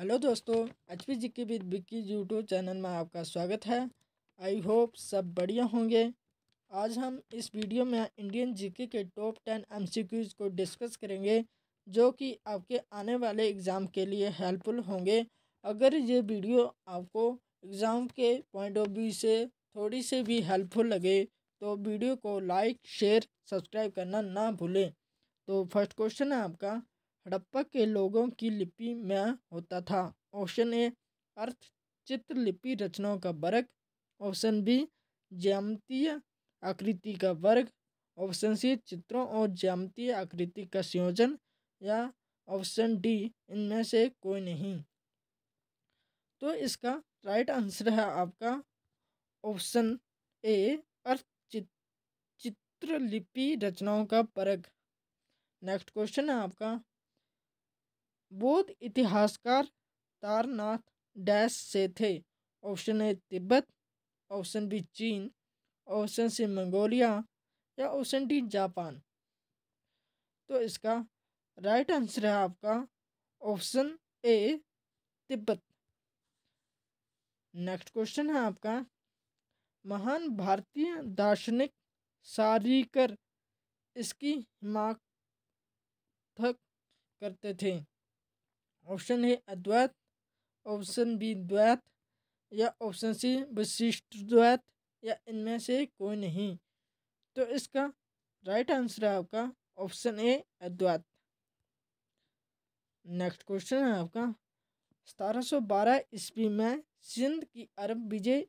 hello दोस्तों H P G के with Vicky YouTube channel में आपका स्वागत है आई होप सब बढ़िया होंगे आज हम इस वीडियो में इंडियन जीके के टॉप टेन एमसीक्यूज को डिस्कस करेंगे जो कि आपके आने वाले एग्ज़ाम के लिए हेल्पफुल होंगे अगर ये वीडियो आपको एग्ज़ाम के पॉइंट ऑफ व्यू से थोड़ी से भी हेल्पफुल लगे तो वीडियो को लाइक शेयर सब्सक्राइब करना ना भूलें तो फर्स्ट क्वेश्चन है आपका हड़प्पा के लोगों की लिपि में होता था ऑप्शन ए अर्थ चित्र लिपि रचनाओं का वर्ग ऑप्शन बी ज्यामतीय आकृति का वर्ग ऑप्शन सी चित्रों और ज्यामतीय आकृति का संयोजन या ऑप्शन डी इनमें से कोई नहीं तो इसका राइट आंसर है आपका ऑप्शन ए अर्थ चित, चित्रलिपि रचनाओं का परग नेक्स्ट क्वेश्चन है आपका बौद्ध इतिहासकार तारनाथ डैश से थे option A Tibet option B चीन ऑप्शन सी मंगोलिया या ऑप्शन डी जापान तो इसका राइट आंसर है आपका option A Tibet next question है आपका महान भारतीय दार्शनिक सारीकर इसकी थक करते थे ऑप्शन है अद्वैत ऑप्शन बी द्वैत या ऑप्शन सी विशिष्ट द्वैत या इनमें से कोई नहीं तो इसका राइट आंसर है आपका option A Advaita next question है आपका सतारह सौ बारह ईस्वी में सिंध की अरब विजय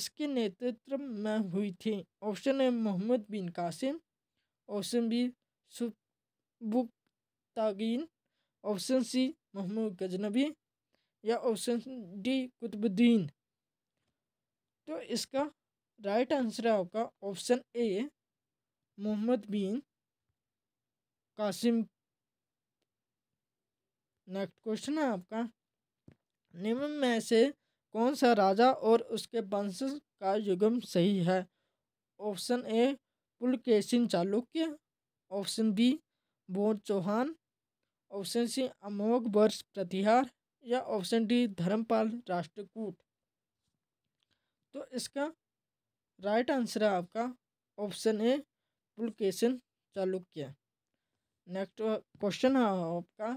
इसके नेतृत्व में हुई थी option A Muhammad bin Qasim option B Sabuktigin option C Mahmud Ghaznavi या ऑप्शन डी कुतुबुद्दीन तो इसका राइट आंसर है आपका option A Muhammad bin Qasim next question है आपका निम्न में से कौन सा राजा और उसके वंश का युगम सही है option A Pulakeshin Chalukya option B बोध चौहान ऑप्शन सी अमोघ वर्ष प्रतिहार या ऑप्शन डी धर्मपाल राष्ट्रकूट तो इसका राइट आंसर है आपका option A Pulakeshin Chalukya next question है आपका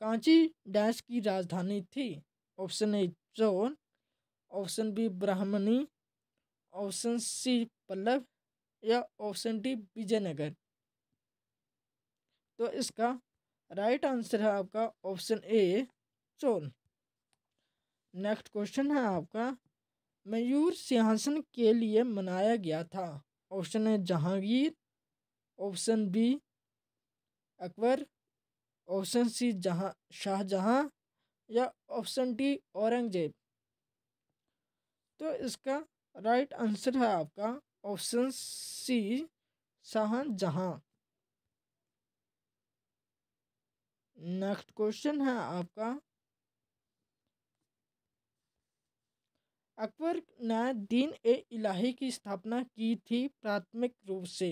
कांची डैश की राजधानी थी option A Chola option B Brahmani option C Pallava या ऑप्शन डी विजयनगर तो इसका राइट right आंसर है आपका option A Chola next question है आपका मयूर सिंहासन के लिए मनाया गया था ऑप्शन है Jahangir option B Akbar option C जहाँ शाहजहाँ या ऑप्शन डी औरंगजेब तो इसका राइट आंसर है आपका option C Shahjahan next question है आपका अकबर ने दीन ए इलाही की स्थापना की थी प्राथमिक रूप से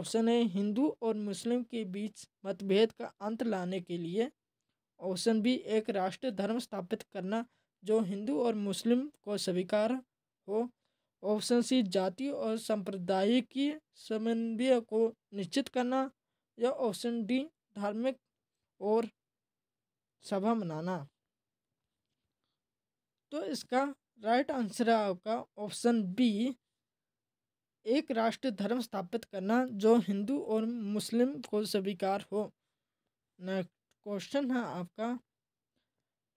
ऑप्शन ए हिंदू और मुस्लिम के बीच मतभेद का अंत लाने के लिए ऑप्शन बी एक राष्ट्र धर्म स्थापित करना जो हिंदू और मुस्लिम को स्वीकार हो ऑप्शन सी जाति और संप्रदाय की समन्वय को निश्चित करना या ऑप्शन डी धार्मिक और सभा मनाना तो इसका राइट आंसर है आपका ऑप्शन बी एक राष्ट्र धर्म स्थापित करना जो हिंदू और मुस्लिम को स्वीकार हो नेक्स्ट क्वेश्चन है आपका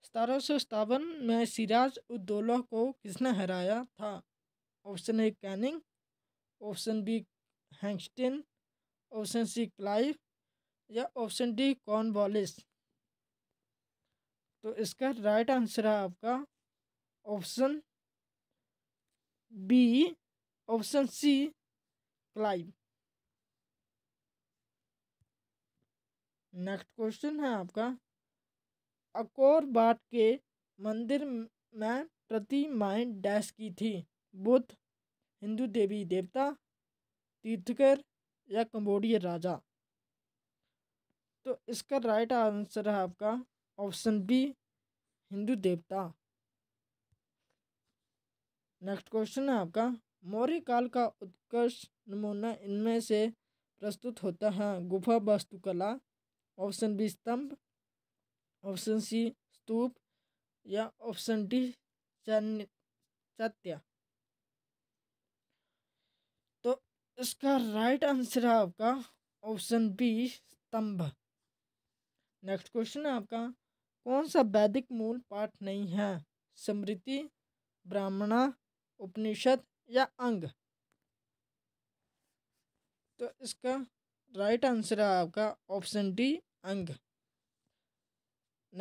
सतारह सौ सतावन में सिराज उद्दौला को किसने हराया था option A Canning option B हैंगस्टिन ऑप्शन सी क्लाइव या ऑप्शन डी कॉर्नवालिस तो इसका राइट आंसर है आपका option B option C Clive next question है आपका अकोर बाट के मंदिर में प्रतिमाएँ डैश की थी बुद्ध हिंदू देवी देवता तीर्थकर या कंबोडिया राजा तो इसका राइट आंसर है आपका ऑप्शन बी हिंदू देवता नेक्स्ट क्वेश्चन है आपका मौर्य काल का उत्कर्ष नमूना इनमें से प्रस्तुत होता है गुफा वास्तुकला ऑप्शन बी स्तंभ ऑप्शन सी स्तूप या ऑप्शन डी चैत्य तो इसका राइट आंसर है आपका ऑप्शन बी स्तंभ नेक्स्ट क्वेश्चन है आपका कौन सा वैदिक मूल पाठ नहीं है स्मृति ब्राह्मणा उपनिषद या अंग तो इसका राइट आंसर है आपका option D Anga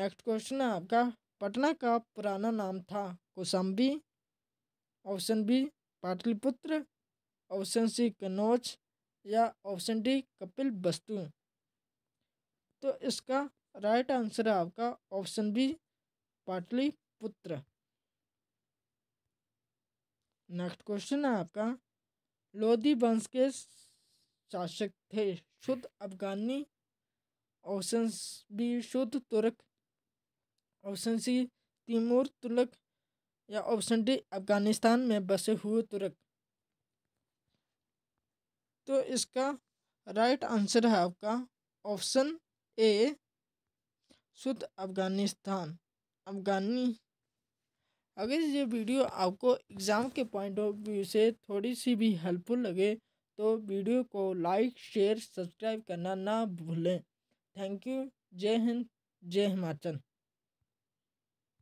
next question है आपका पटना का पुराना नाम था Kausambi option B Pataliputra option C Kannauj या ऑप्शन डी कपिल वस्तु तो इसका राइट आंसर है आपका option B Pataliputra next question है आपका लोधी वंश के शासक थे शुद्ध अफगानी ऑप्शन बी शुद्ध तुर्क ऑप्शन सी तिमूर तुर्क या ऑप्शन डी अफगानिस्तान में बसे हुए तुर्क तो इसका राइट आंसर है आपका ऑप्शन ए शुद्ध अफगानिस्तान अफगानी अगर ये वीडियो आपको एग्ज़ाम के पॉइंट ऑफ व्यू से थोड़ी सी भी हेल्पफुल लगे तो वीडियो को लाइक शेयर सब्सक्राइब करना ना भूलें थैंक यू जय हिंद जय हिमाचल